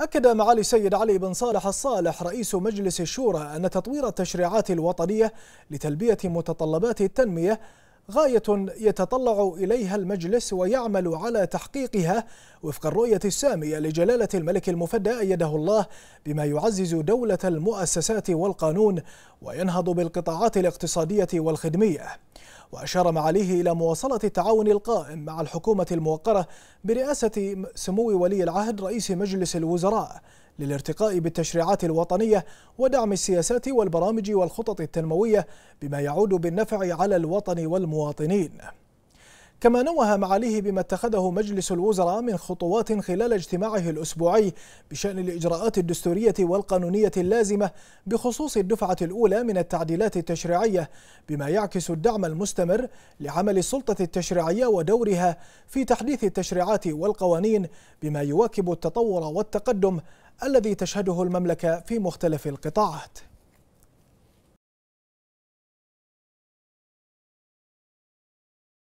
أكد معالي السيد علي بن صالح الصالح رئيس مجلس الشورى أن تطوير التشريعات الوطنية لتلبية متطلبات التنمية غاية يتطلع إليها المجلس ويعمل على تحقيقها وفق الرؤية السامية لجلالة الملك المفدى أيده الله بما يعزز دولة المؤسسات والقانون وينهض بالقطاعات الاقتصادية والخدمية وأشار معاليه إلى مواصلة التعاون القائم مع الحكومة الموقرة برئاسة سمو ولي العهد رئيس مجلس الوزراء للارتقاء بالتشريعات الوطنية ودعم السياسات والبرامج والخطط التنموية بما يعود بالنفع على الوطن والمواطنين كما نوه معاليه بما اتخذه مجلس الوزراء من خطوات خلال اجتماعه الأسبوعي بشأن الإجراءات الدستورية والقانونية اللازمة بخصوص الدفعة الأولى من التعديلات التشريعية بما يعكس الدعم المستمر لعمل السلطة التشريعية ودورها في تحديث التشريعات والقوانين بما يواكب التطور والتقدم الذي تشهده المملكة في مختلف القطاعات